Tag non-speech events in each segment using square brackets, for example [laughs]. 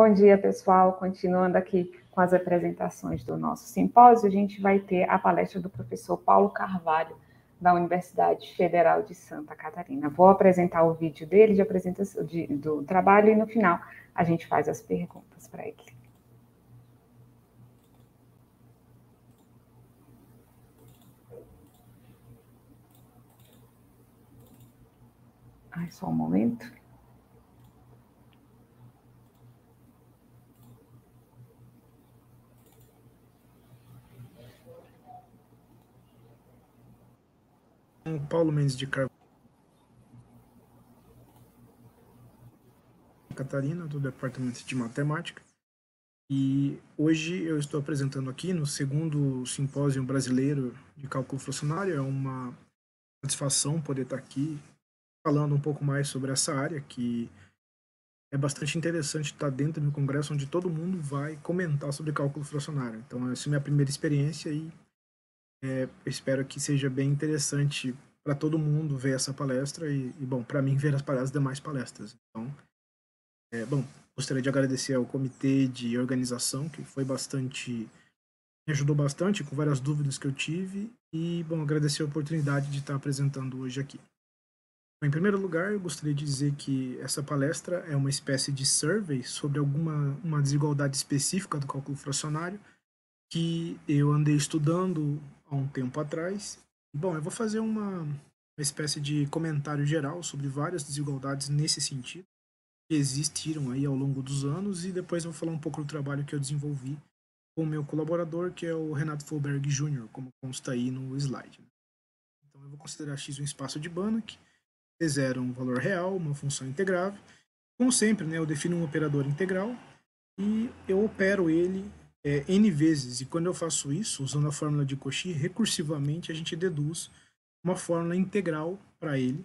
Bom dia, pessoal. Continuando aqui com as apresentações do nosso simpósio, a gente vai ter a palestra do professor Paulo Carvalho, da Universidade Federal de Santa Catarina. Vou apresentar o vídeo dele de apresentação de, do trabalho e no final a gente faz as perguntas para ele. Ai, só um momento. Paulo Mendes de Carvalho. Catarina, do Departamento de Matemática. E hoje eu estou apresentando aqui no segundo Simpósio Brasileiro de Cálculo funcionário. É uma satisfação poder estar aqui falando um pouco mais sobre essa área que é bastante interessante estar dentro do congresso onde todo mundo vai comentar sobre cálculo fracionário. Então, essa é a minha primeira experiência e é, espero que seja bem interessante para todo mundo ver essa palestra e, e bom, para mim ver as, as demais palestras. Então, é, bom, gostaria de agradecer ao comitê de organização que foi bastante me ajudou bastante com várias dúvidas que eu tive e bom, agradecer a oportunidade de estar apresentando hoje aqui. Em primeiro lugar, eu gostaria de dizer que essa palestra é uma espécie de survey sobre alguma uma desigualdade específica do cálculo fracionário que eu andei estudando há um tempo atrás Bom, eu vou fazer uma, uma espécie de comentário geral sobre várias desigualdades nesse sentido que existiram aí ao longo dos anos e depois eu vou falar um pouco do trabalho que eu desenvolvi com o meu colaborador, que é o Renato Fulberg Jr., como consta aí no slide. Então eu vou considerar x um espaço de Banach, T0 um valor real, uma função integrável. Como sempre, né, eu defino um operador integral e eu opero ele é, N vezes. E quando eu faço isso, usando a fórmula de Cauchy, recursivamente a gente deduz uma fórmula integral para ele,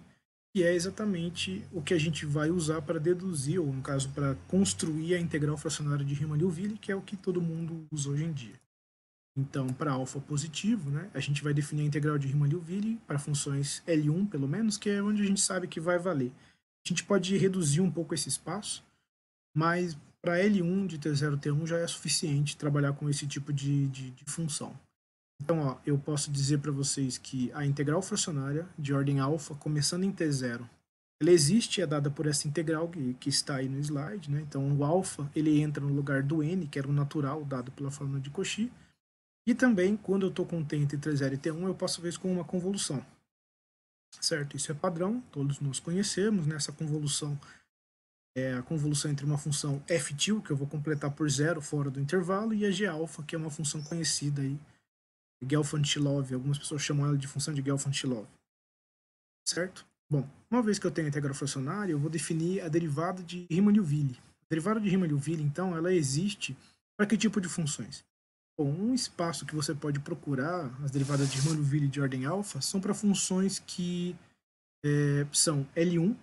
que é exatamente o que a gente vai usar para deduzir, ou no caso, para construir a integral fracionária de Riemann-Liouville, que é o que todo mundo usa hoje em dia. Então, para alfa positivo, né, a gente vai definir a integral de Riemann-Liouville para funções L1, pelo menos, que é onde a gente sabe que vai valer. A gente pode reduzir um pouco esse espaço, mas para L1 de T0T1 já é suficiente trabalhar com esse tipo de, de, de função. Então, ó, eu posso dizer para vocês que a integral fracionária de ordem alfa, começando em T0, ela existe, é dada por essa integral que, que está aí no slide. Né? Então, o alfa ele entra no lugar do n, que era o natural dado pela fórmula de Cauchy. E também, quando eu estou com t entre T0 e T1, eu posso ver isso com uma convolução. Certo? Isso é padrão, todos nós conhecemos, né? essa convolução é a convolução entre uma função ftil, que eu vou completar por zero fora do intervalo, e a g-alfa, que é uma função conhecida aí, Gelfand-Shilov, algumas pessoas chamam ela de função de Gelfand-Shilov. Certo? Bom, uma vez que eu tenho a integral fracionária, eu vou definir a derivada de Riemann-Liouville. A derivada de Riemann-Liouville, então, ela existe para que tipo de funções? Bom, um espaço que você pode procurar, as derivadas de Riemann-Liouville de ordem alfa, são para funções que é, são L1,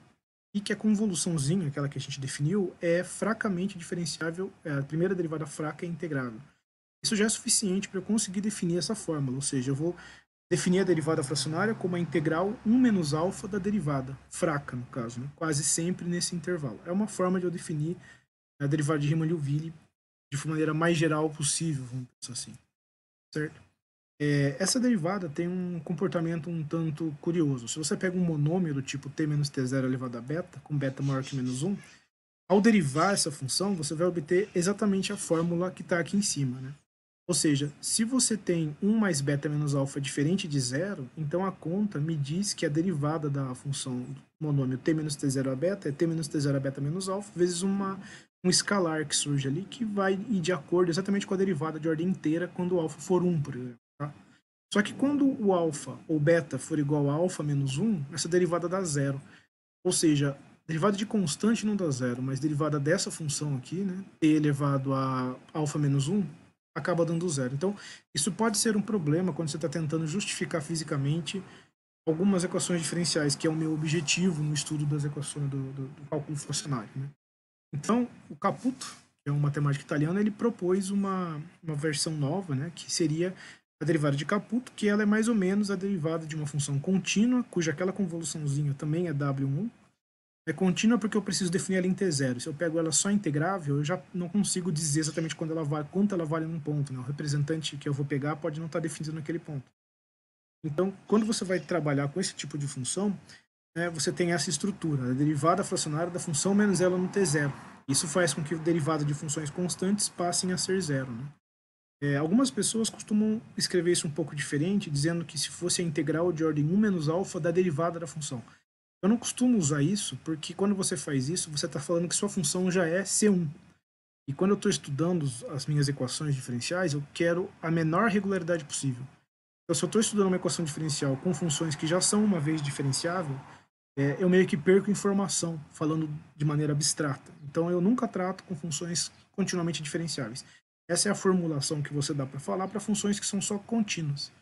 e que a convoluçãozinha, aquela que a gente definiu, é fracamente diferenciável, é a primeira derivada fraca é integrável. Isso já é suficiente para eu conseguir definir essa fórmula, ou seja, eu vou definir a derivada fracionária como a integral 1 menos alfa da derivada, fraca no caso, né? quase sempre nesse intervalo. É uma forma de eu definir a derivada de Riemann-Liouville de maneira mais geral possível, vamos pensar assim, certo? É, essa derivada tem um comportamento um tanto curioso. Se você pega um monômero do tipo t menos t0 elevado a beta, com beta maior que menos 1, ao derivar essa função, você vai obter exatamente a fórmula que está aqui em cima. Né? Ou seja, se você tem 1 mais beta menos alfa diferente de zero, então a conta me diz que a derivada da função monômio t menos t0 a beta é t menos t0 a beta menos alfa vezes uma, um escalar que surge ali que vai ir de acordo exatamente com a derivada de ordem inteira quando o alfa for 1, por exemplo. Só que quando o alfa ou beta for igual a alfa menos 1, essa derivada dá zero. Ou seja, derivada de constante não dá zero, mas derivada dessa função aqui, né, t elevado a alfa menos 1, acaba dando zero. Então, isso pode ser um problema quando você está tentando justificar fisicamente algumas equações diferenciais, que é o meu objetivo no estudo das equações do, do, do cálculo funcional Né? Então, o Caputo, que é um matemático italiano, ele propôs uma, uma versão nova, né, que seria a derivada de Caputo, que ela é mais ou menos a derivada de uma função contínua, cuja aquela convoluçãozinha também é W1. É contínua porque eu preciso definir ela em T0. Se eu pego ela só integrável, eu já não consigo dizer exatamente quando ela vale, quanto ela vale num ponto. Né? O representante que eu vou pegar pode não estar tá definido naquele ponto. Então, quando você vai trabalhar com esse tipo de função, né, você tem essa estrutura, a derivada fracionária da função menos ela no T0. Isso faz com que a derivada de funções constantes passem a ser zero. Né? É, algumas pessoas costumam escrever isso um pouco diferente, dizendo que se fosse a integral de ordem 1 menos alfa da derivada da função. Eu não costumo usar isso, porque quando você faz isso, você está falando que sua função já é C1. E quando eu estou estudando as minhas equações diferenciais, eu quero a menor regularidade possível. Então, se eu estou estudando uma equação diferencial com funções que já são uma vez diferenciável, é, eu meio que perco informação, falando de maneira abstrata. Então, eu nunca trato com funções continuamente diferenciáveis. Essa é a formulação que você dá para falar para funções que são só contínuas.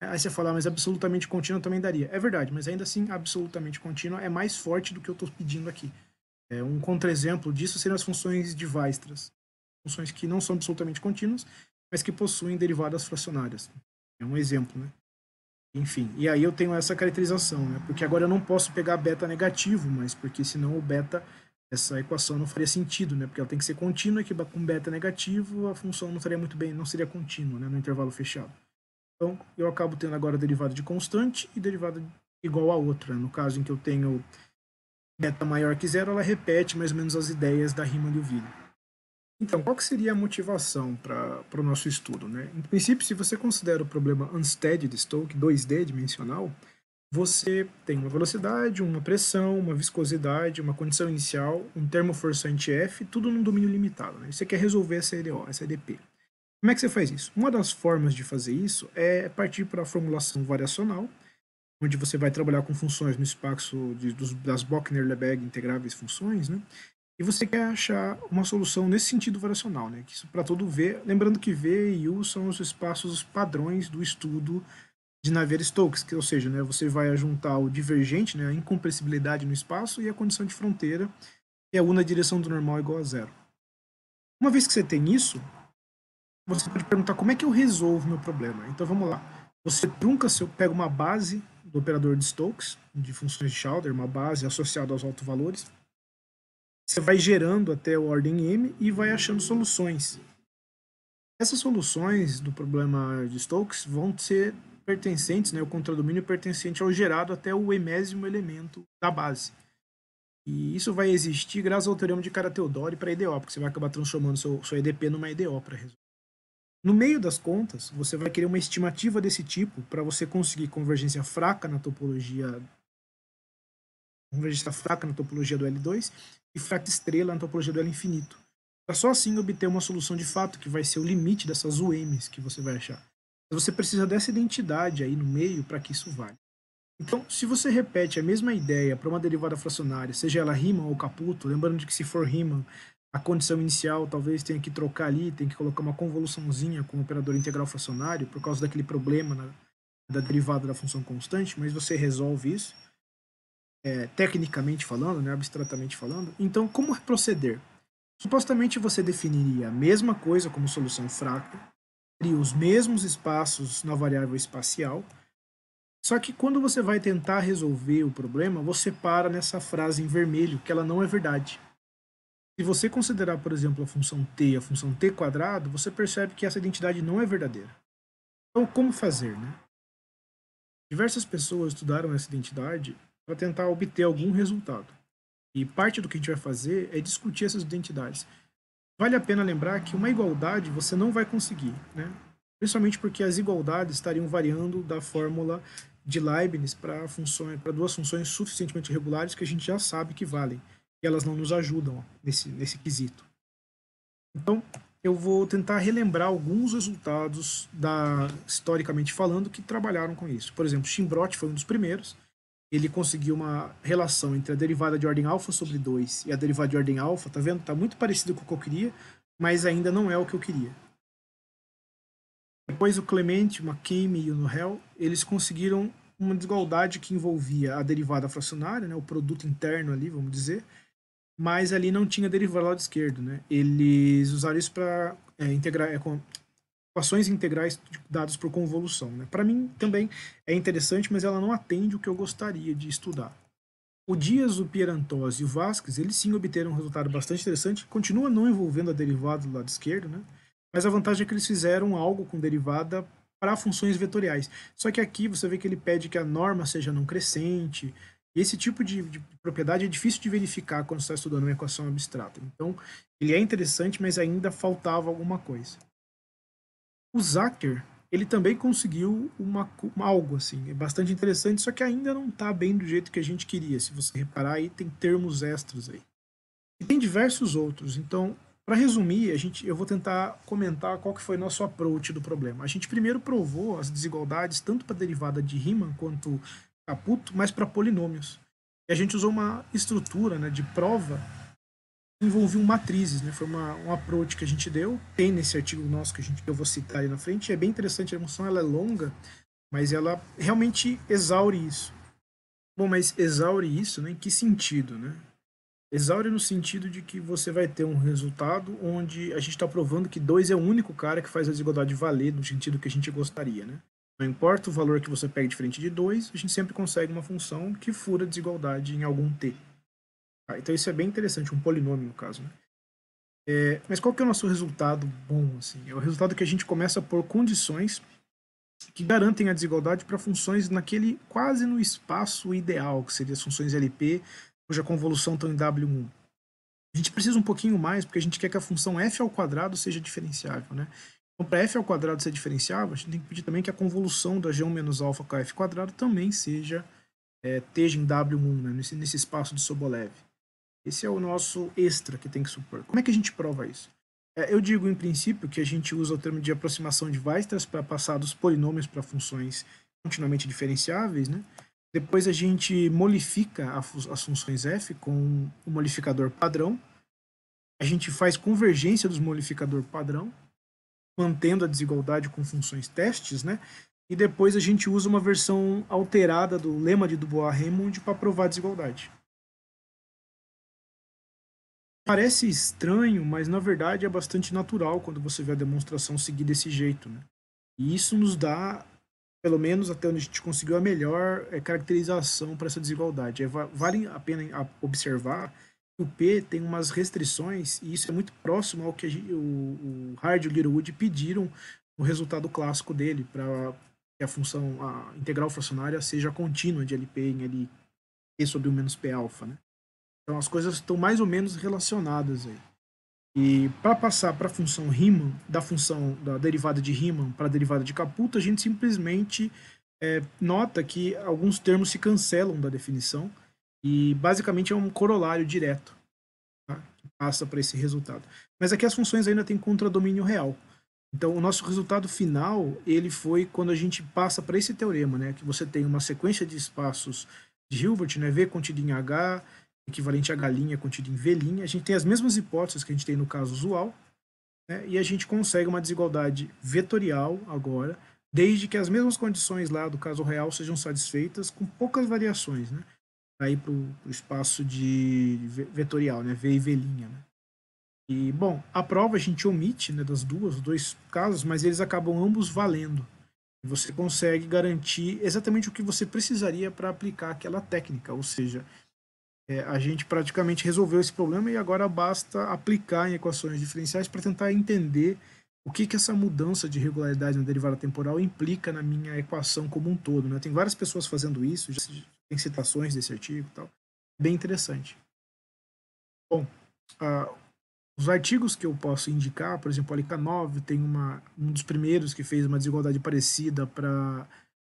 É, aí você fala, ah, mas absolutamente contínua também daria. É verdade, mas ainda assim, absolutamente contínua é mais forte do que eu estou pedindo aqui. É, um contraexemplo disso seriam as funções de Weistras. Funções que não são absolutamente contínuas, mas que possuem derivadas fracionárias. É um exemplo, né? Enfim, e aí eu tenho essa caracterização, né? Porque agora eu não posso pegar beta negativo, mas porque senão o beta essa equação não faria sentido, né? Porque ela tem que ser contínua, que com beta é negativo a função não estaria muito bem, não seria contínua, né? No intervalo fechado. Então, eu acabo tendo agora derivada de constante e derivada igual a outra. No caso em que eu tenho beta maior que zero, ela repete mais ou menos as ideias da Riemann-Liouville. Então, qual que seria a motivação para o nosso estudo? Né? Em princípio, se você considera o problema unsteady de Stoke, 2D dimensional, você tem uma velocidade, uma pressão, uma viscosidade, uma condição inicial, um termo forçante F, tudo num domínio limitado. Né? Você quer resolver essa EDO, essa EDP. Como é que você faz isso? Uma das formas de fazer isso é partir para a formulação variacional, onde você vai trabalhar com funções no espaço de, dos, das bochner lebesgue integráveis funções, né? E você quer achar uma solução nesse sentido variacional, né? Para todo V, lembrando que V e U são os espaços os padrões do estudo de Navier-Stokes, ou seja, né, você vai juntar o divergente, né, a incompressibilidade no espaço e a condição de fronteira, e a é u na direção do normal igual a zero. Uma vez que você tem isso, você pode perguntar como é que eu resolvo meu problema. Então vamos lá. Você trunca, seu, pega uma base do operador de Stokes, de funções de Schauder, uma base associada aos altos valores, você vai gerando até a ordem M e vai achando soluções. Essas soluções do problema de Stokes vão ser pertencentes, né, o contradomínio pertencente ao gerado até o emésimo elemento da base. E isso vai existir graças ao teorema de Karateodori para IDO, porque você vai acabar transformando seu, sua EDP numa IDO para resolver. No meio das contas, você vai querer uma estimativa desse tipo para você conseguir convergência fraca na topologia convergência fraca na topologia do L2 e fraca estrela na topologia do L infinito. Para só assim obter uma solução de fato que vai ser o limite dessas UMs que você vai achar. Você precisa dessa identidade aí no meio para que isso valha. Então, se você repete a mesma ideia para uma derivada fracionária, seja ela Riemann ou caputo, lembrando que se for Riemann, a condição inicial talvez tenha que trocar ali, tem que colocar uma convoluçãozinha com o operador integral fracionário por causa daquele problema na, da derivada da função constante, mas você resolve isso, é, tecnicamente falando, né, abstratamente falando. Então, como proceder? Supostamente você definiria a mesma coisa como solução fraca, os mesmos espaços na variável espacial. Só que quando você vai tentar resolver o problema, você para nessa frase em vermelho, que ela não é verdade. Se você considerar, por exemplo, a função t a função t quadrado, você percebe que essa identidade não é verdadeira. Então, como fazer, né? Diversas pessoas estudaram essa identidade para tentar obter algum resultado. E parte do que a gente vai fazer é discutir essas identidades. Vale a pena lembrar que uma igualdade você não vai conseguir, né? principalmente porque as igualdades estariam variando da fórmula de Leibniz para funções para duas funções suficientemente regulares que a gente já sabe que valem e elas não nos ajudam nesse nesse quesito. Então eu vou tentar relembrar alguns resultados da historicamente falando que trabalharam com isso. Por exemplo, Schimbrot foi um dos primeiros ele conseguiu uma relação entre a derivada de ordem alfa sobre 2 e a derivada de ordem alfa, tá vendo? Tá muito parecido com o que eu queria, mas ainda não é o que eu queria. Depois o Clemente, o McCame e o Nohel, eles conseguiram uma desigualdade que envolvia a derivada fracionária, né, o produto interno ali, vamos dizer, mas ali não tinha derivada ao lado esquerdo, né? Eles usaram isso para é, integrar, é, equações integrais dados por convolução. Né? Para mim também é interessante, mas ela não atende o que eu gostaria de estudar. O Dias, o Pierantós e o Vasquez, eles sim obteram um resultado bastante interessante, continua não envolvendo a derivada do lado esquerdo, né? mas a vantagem é que eles fizeram algo com derivada para funções vetoriais. Só que aqui você vê que ele pede que a norma seja não crescente, esse tipo de, de, propriedade é difícil de verificar quando você está estudando uma equação abstrata. Então, ele é interessante, mas ainda faltava alguma coisa. O Zacker, ele também conseguiu uma, uma, algo assim, é bastante interessante, só que ainda não está bem do jeito que a gente queria. Se você reparar aí, tem termos extras aí. E tem diversos outros. Então, para resumir, a gente, eu vou tentar comentar qual que foi nosso approach do problema. A gente primeiro provou as desigualdades tanto para a derivada de Riemann quanto Caputo, mas para polinômios. E a gente usou uma estrutura né, de prova envolviam matrizes, né? Foi uma, um approach que a gente deu. Tem nesse artigo nosso que a gente, eu vou citar ali na frente. É bem interessante, a emoção ela é longa, mas ela realmente exaure isso. Bom, mas exaure isso, né? Em que sentido, né? Exaure no sentido de que você vai ter um resultado onde a gente está provando que dois é o único cara que faz a desigualdade valer no sentido que a gente gostaria, né? Não importa o valor que você pegue diferente de 2, a gente sempre consegue uma função que fura a desigualdade em algum t. Tá? Então isso é bem interessante, um polinômio no caso. Né? É, mas qual que é o nosso resultado bom? Assim? É o resultado que a gente começa por condições que garantem a desigualdade para funções naquele quase no espaço ideal, que seria as funções LP, cuja convolução estão em W1. A gente precisa um pouquinho mais, porque a gente quer que a função f ao quadrado seja diferenciável. Né? Então, para f ao quadrado ser diferenciável, a gente tem que pedir também que a convolução da g1 menos alfa com f quadrado também seja, é, esteja em W1, né? nesse, nesse espaço de Sobolev. Esse é o nosso extra que tem que supor. Como é que a gente prova isso? É, eu digo, em princípio, que a gente usa o termo de aproximação de Weistras para passar dos polinômios para funções continuamente diferenciáveis, né? Depois a gente modifica as funções f com o modificador padrão. A gente faz convergência dos modificador padrão, mantendo a desigualdade com funções testes, né? E depois a gente usa uma versão alterada do lema de Dubois-Raymond para provar a desigualdade. Parece estranho, mas na verdade é bastante natural quando você vê a demonstração seguir desse jeito. Né? E isso nos dá, pelo menos até onde a gente conseguiu, a melhor é, caracterização para essa desigualdade. É, vale a pena observar que o P tem umas restrições, e isso é muito próximo ao que a, o, o Hard e o Littlewood pediram no resultado clássico dele, para que a função a integral fracionária seja contínua de LP em LP sobre o menos P alfa. Né? Então as coisas estão mais ou menos relacionadas aí. E para passar para a função Riemann, da função da derivada de Riemann para a derivada de Caputo, a gente simplesmente é, nota que alguns termos se cancelam da definição e basicamente é um corolário direto tá? que passa para esse resultado. Mas aqui as funções ainda têm contradomínio real. Então, o nosso resultado final, ele foi quando a gente passa para esse teorema, né? Que você tem uma sequência de espaços de Hilbert, né? V contido em H, equivalente a galinha contida em velhinha, a gente tem as mesmas hipóteses que a gente tem no caso usual, né, e a gente consegue uma desigualdade vetorial agora, desde que as mesmas condições lá do caso real sejam satisfeitas com poucas variações, né, aí para o espaço de vetorial, né, V e V'. Né. E, bom, a prova a gente omite né, das duas, dois casos, mas eles acabam ambos valendo. Você consegue garantir exatamente o que você precisaria para aplicar aquela técnica, ou seja, é, a gente praticamente resolveu esse problema e agora basta aplicar em equações diferenciais para tentar entender o que, que essa mudança de regularidade na derivada temporal implica na minha equação como um todo. Né? Tem várias pessoas fazendo isso, já tem citações desse artigo e tal. É bem interessante. Bom, uh, os artigos que eu posso indicar, por exemplo, a 9 tem uma, um dos primeiros que fez uma desigualdade parecida para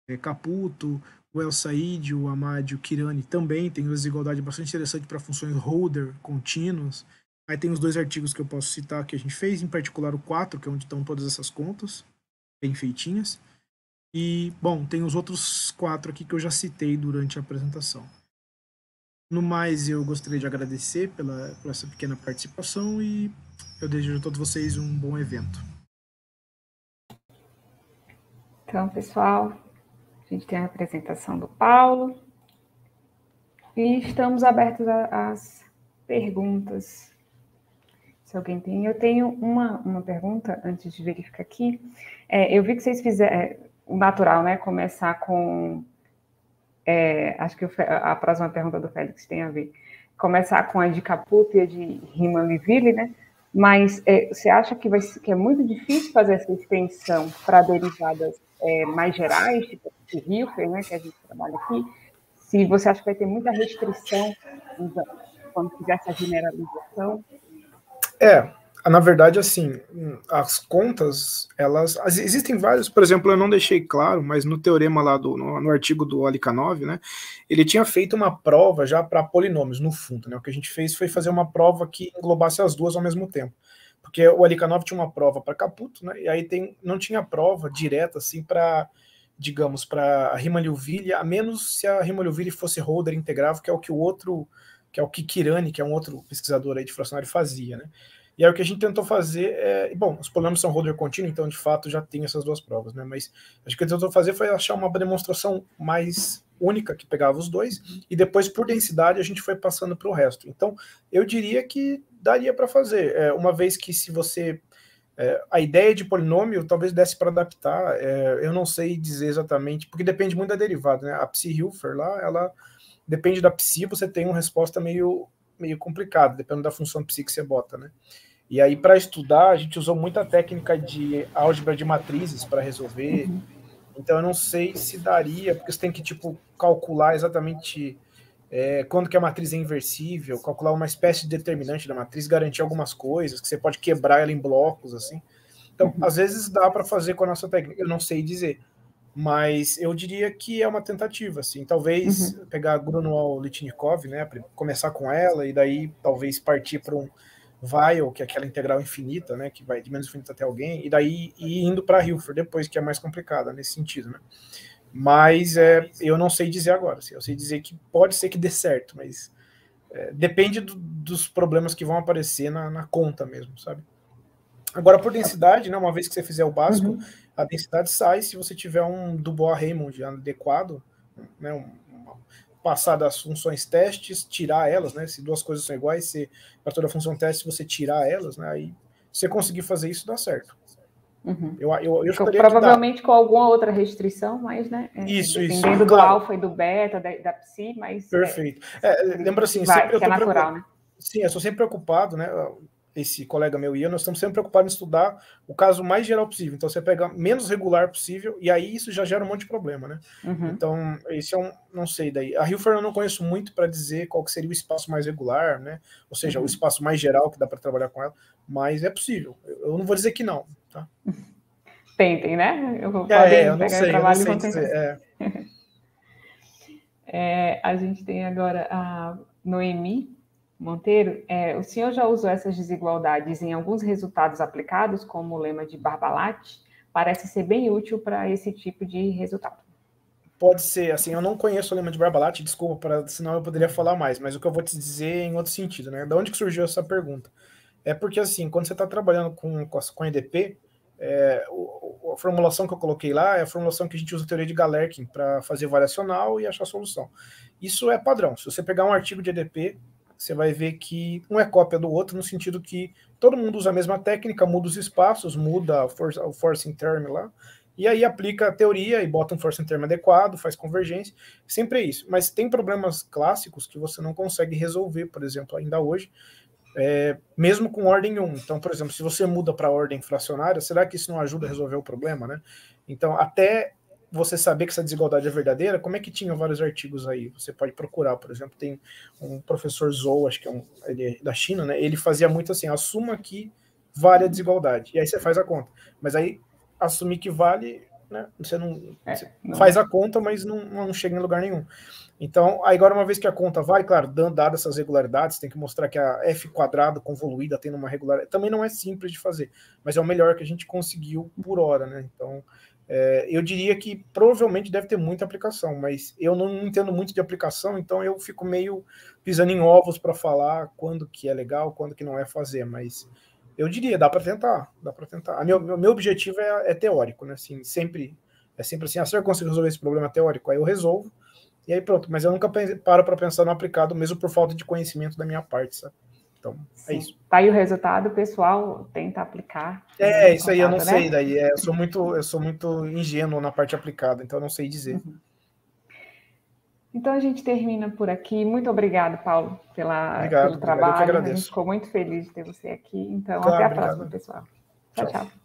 é, Caputo, o El Said, o Ahmad, o Kirani também tem uma desigualdade bastante interessante para funções holder contínuas. Aí tem os dois artigos que eu posso citar que a gente fez, em particular o 4, que é onde estão todas essas contas, bem feitinhas. E, bom, tem os outros quatro aqui que eu já citei durante a apresentação. No mais, eu gostaria de agradecer pela, pela essa pequena participação e eu desejo a todos vocês um bom evento. Então, pessoal, a gente tem a apresentação do Paulo. E estamos abertos às perguntas. Se alguém tem. Eu tenho uma, uma pergunta antes de verificar aqui. É, eu vi que vocês fizeram. É, o natural, né? Começar com. É, acho que a próxima pergunta do Félix tem a ver. Começar com a de e a de Rima Liville, né? Mas é, você acha que, vai, que é muito difícil fazer essa extensão para derivadas é, mais gerais, tipo Rifer, né, que a gente trabalha aqui, se você acha que vai ter muita restrição quando fizer essa generalização? É, na verdade, assim, as contas, elas. Existem várias, por exemplo, eu não deixei claro, mas no teorema lá do. no, no artigo do 9, né? Ele tinha feito uma prova já para polinômios, no fundo, né? O que a gente fez foi fazer uma prova que englobasse as duas ao mesmo tempo. Porque o 9 tinha uma prova para Caputo, né? E aí tem, não tinha prova direta, assim, para digamos, para a Rima Liuville, a menos se a Rima Liuville fosse holder integrável, que é o que o outro, que é o que Kirani, que é um outro pesquisador aí de fracionário, fazia, né? E aí o que a gente tentou fazer é. Bom, os problemas são holder contínuo, então de fato já tem essas duas provas, né? Mas acho que a gente tentou fazer foi achar uma demonstração mais única que pegava os dois, e depois, por densidade, a gente foi passando para o resto. Então, eu diria que daria para fazer. É, uma vez que se você é, a ideia de polinômio talvez desse para adaptar, é, eu não sei dizer exatamente, porque depende muito da derivada, né? A psi-Hilfer lá, ela depende da psi, você tem uma resposta meio, meio complicada, dependendo da função psi que você bota, né? E aí, para estudar, a gente usou muita técnica de álgebra de matrizes para resolver. Uhum. Então, eu não sei se daria, porque você tem que, tipo, calcular exatamente é, quando que a matriz é inversível, calcular uma espécie de determinante da matriz, garantir algumas coisas, que você pode quebrar ela em blocos, assim. Então, uhum. às vezes dá para fazer com a nossa técnica, eu não sei dizer, mas eu diria que é uma tentativa, assim, talvez uhum. pegar a Grunwald Litnikov, né, começar com ela e daí talvez partir para um while, que é aquela integral infinita, né, que vai de menos infinito até alguém, e daí ir indo para Hilfer depois, que é mais complicada nesse sentido, né. Mas é, eu não sei dizer agora. Assim, eu sei dizer que pode ser que dê certo, mas é, depende do, dos problemas que vão aparecer na, na, conta mesmo, sabe? Agora, por densidade, né, uma vez que você fizer o básico, uhum. a densidade sai. Se você tiver um Dubois Raymond adequado, né, um, passar das funções testes, tirar elas, né? Se duas coisas são iguais, para toda função teste você tirar elas, né? Aí você conseguir fazer isso dá certo. Uhum. Eu, eu, eu Provavelmente com alguma outra restrição, mas, né? É, isso, isso. Claro. do alfa e do beta, da, da psi, mas. É Perfeito. É, é lembra assim, vai, sempre, que é natural, né? Sim, eu sou sempre preocupado, né? Esse colega meu e eu, nós estamos sempre preocupados em estudar o caso mais geral possível. Então, você pega menos regular possível, e aí isso já gera um monte de problema, né? Uhum. Então, esse é um. Não sei daí. A Rio Fernando eu não conheço muito para dizer qual seria o espaço mais regular, né? Ou seja, uhum. o espaço mais geral que dá para trabalhar com ela, mas é possível. Eu não vou dizer que não, Tá? [laughs] Tentem, né? Eu vou é, é eu não sei, eu não sei dizer, é. [laughs] é, a gente tem agora a Noemi Monteiro. É, o senhor já usou essas desigualdades em alguns resultados aplicados, como o lema de Barbalat? Parece ser bem útil para esse tipo de resultado. Pode ser, assim, eu não conheço o lema de Barbalat, desculpa, pra, senão eu poderia falar mais, mas o que eu vou te dizer é em outro sentido, né? Da onde que surgiu essa pergunta? É porque, assim, quando você está trabalhando com, com, EDP, é, o, a formulação que eu coloquei lá é a formulação que a gente usa a teoria de Galerkin para fazer variacional e achar a solução. Isso é padrão. Se você pegar um artigo de EDP, você vai ver que um é cópia do outro, no sentido que todo mundo usa a mesma técnica, muda os espaços, muda for, o forcing term lá, e aí aplica a teoria e bota um forcing term adequado, faz convergência, sempre é isso. Mas tem problemas clássicos que você não consegue resolver, por exemplo, ainda hoje, é, mesmo com ordem 1. Então, por exemplo, se você muda para ordem fracionária, será que isso não ajuda a resolver o problema, né? Então, até você saber que essa desigualdade é verdadeira, como é que tinha vários artigos aí? Você pode procurar, por exemplo, tem um professor Zhou, acho que é, um, é da China, né? Ele fazia muito assim, assuma que vale a desigualdade. E aí você faz a conta. Mas aí assumir que vale né? Você não, é, você não. faz a conta, mas não, não chega em lugar nenhum. Então, agora, uma vez que a conta vai, claro, dadas essas regularidades, tem que mostrar que a f quadrado convoluída tem uma regularidade. Também não é simples de fazer, mas é o melhor que a gente conseguiu por hora, né? Então, é, eu diria que provavelmente deve ter muita aplicação, mas eu não entendo muito de aplicação, então eu fico meio pisando em ovos para falar quando que é legal, quando que não é fazer, mas eu diria, dá para tentar, dá para tentar. Meu, meu, meu objetivo é, é, teórico, né? Assim, sempre é sempre assim, ah, será eu consigo resolver esse problema teórico? Aí eu resolvo e aí pronto. Mas eu nunca paro para pensar no aplicado, mesmo por falta de conhecimento da minha parte, sabe? Então, é Sim. é isso. Tá aí o resultado, pessoal tenta aplicar. É, isso aí eu não né? sei daí. É, eu sou muito, eu sou muito ingênuo na parte aplicada, então eu não sei dizer. Uhum. Então a gente termina por aqui. Muito obrigado, Paulo, pela, obrigado, pelo trabalho. Obrigado, eu que agradeço. A gente ficou muito feliz de ter você aqui. Então, claro, até a obrigado. próxima, pessoal. tchau. tchau. tchau.